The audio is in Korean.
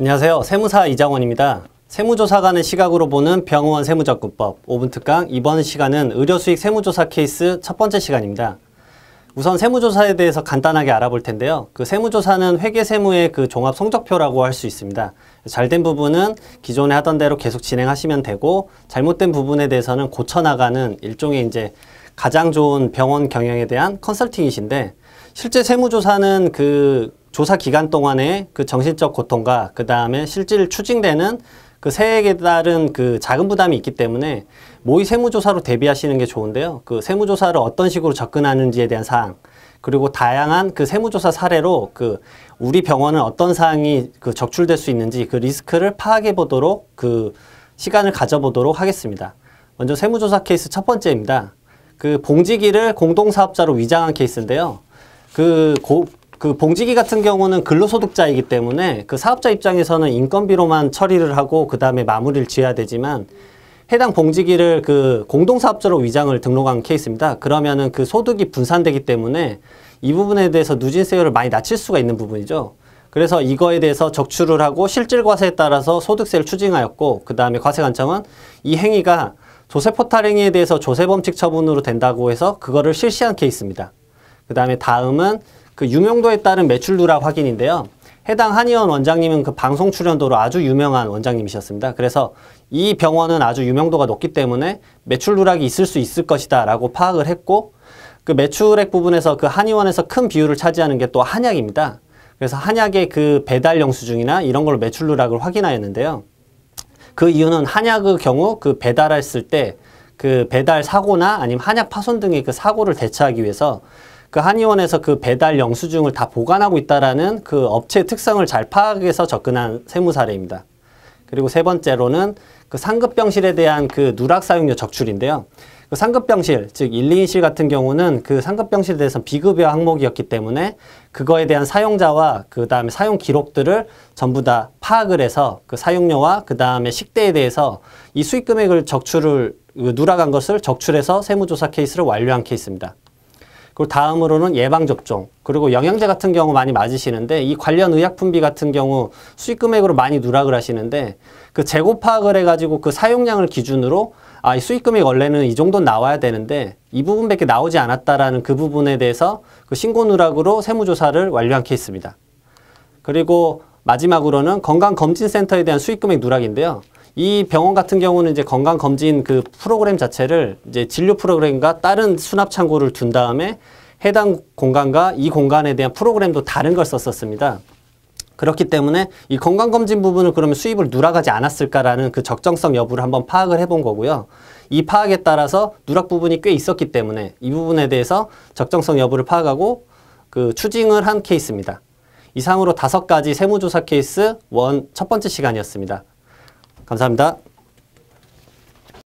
안녕하세요. 세무사 이장원입니다. 세무조사관의 시각으로 보는 병원 세무접근법 5분 특강 이번 시간은 의료수익 세무조사 케이스 첫 번째 시간입니다. 우선 세무조사에 대해서 간단하게 알아볼 텐데요. 그 세무조사는 회계세무의 그 종합 성적표라고 할 수 있습니다. 잘된 부분은 기존에 하던 대로 계속 진행하시면 되고 잘못된 부분에 대해서는 고쳐나가는 일종의 이제 가장 좋은 병원 경영에 대한 컨설팅이신데 실제 세무조사는 그 조사 기간 동안에 그 정신적 고통과 그 다음에 실질 추징되는 그 세액에 따른 그 자금 부담이 있기 때문에 모의 세무조사로 대비하시는 게 좋은데요. 그 세무조사를 어떤 식으로 접근하는지에 대한 사항 그리고 다양한 그 세무조사 사례로 그 우리 병원은 어떤 사항이 그 적출될 수 있는지 그 리스크를 파악해 보도록 그 시간을 가져보도록 하겠습니다. 먼저 세무조사 케이스 첫 번째입니다. 그 봉지기를 공동사업자로 위장한 케이스인데요. 그 고, 그 봉지기 같은 경우는 근로소득자이기 때문에 그 사업자 입장에서는 인건비로만 처리를 하고 그 다음에 마무리를 지어야 되지만 해당 봉지기를 그 공동사업자로 위장을 등록한 케이스입니다. 그러면은 그 소득이 분산되기 때문에 이 부분에 대해서 누진세율을 많이 낮출 수가 있는 부분이죠. 그래서 이거에 대해서 적출을 하고 실질과세에 따라서 소득세를 추징하였고 그 다음에 과세관청은 이 행위가 조세포탈 행위에 대해서 조세범칙 처분으로 된다고 해서 그거를 실시한 케이스입니다. 그 다음에 다음은 그 유명도에 따른 매출 누락 확인인데요. 해당 한의원 원장님은 그 방송 출연도로 아주 유명한 원장님이셨습니다. 그래서 이 병원은 아주 유명도가 높기 때문에 매출 누락이 있을 수 있을 것이다 라고 파악을 했고 그 매출액 부분에서 그 한의원에서 큰 비율을 차지하는 게 또 한약입니다. 그래서 한약의 그 배달 영수증이나 이런 걸로 매출 누락을 확인하였는데요. 그 이유는 한약의 경우 그 배달했을 때 그 배달 사고나 아니면 한약 파손 등의 그 사고를 대처하기 위해서 그 한의원에서 그 배달 영수증을 다 보관하고 있다라는 그 업체의 특성을 잘 파악해서 접근한 세무 사례입니다. 그리고 세 번째로는 그 상급병실에 대한 그 누락 사용료 적출인데요. 그 상급병실, 즉 1, 2인실 같은 경우는 그 상급병실에 대해서 비급여 항목이었기 때문에 그거에 대한 사용자와 그 다음에 사용 기록들을 전부 다 파악을 해서 그 사용료와 그 다음에 식대에 대해서 이 수익 금액을 적출을 그 누락한 것을 적출해서 세무조사 케이스를 완료한 케이스입니다. 그리고 다음으로는 예방접종, 그리고 영양제 같은 경우 많이 맞으시는데 이 관련 의약품비 같은 경우 수익금액으로 많이 누락을 하시는데 그 재고 파악을 해가지고 그 사용량을 기준으로 아, 이 수익금액 원래는 이 정도 나와야 되는데 이 부분밖에 나오지 않았다라는 그 부분에 대해서 그 신고 누락으로 세무조사를 완료한 케이스입니다. 그리고 마지막으로는 건강검진센터에 대한 수익금액 누락인데요. 이 병원 같은 경우는 이제 건강 검진 그 프로그램 자체를 이제 진료 프로그램과 다른 수납 창고를둔 다음에 해당 공간과 이 공간에 대한 프로그램도 다른 걸 썼었습니다. 그렇기 때문에 이 건강검진 부분을 그러면 수입을 누락하지 않았을까라는 그 적정성 여부를 한번 파악을 해 본 거고요. 이 파악에 따라서 누락 부분이 꽤 있었기 때문에 이 부분에 대해서 적정성 여부를 파악하고 그 추징을 한 케이스입니다. 이상으로 다섯 가지 세무조사 케이스 원 첫 번째 시간이었습니다. 감사합니다.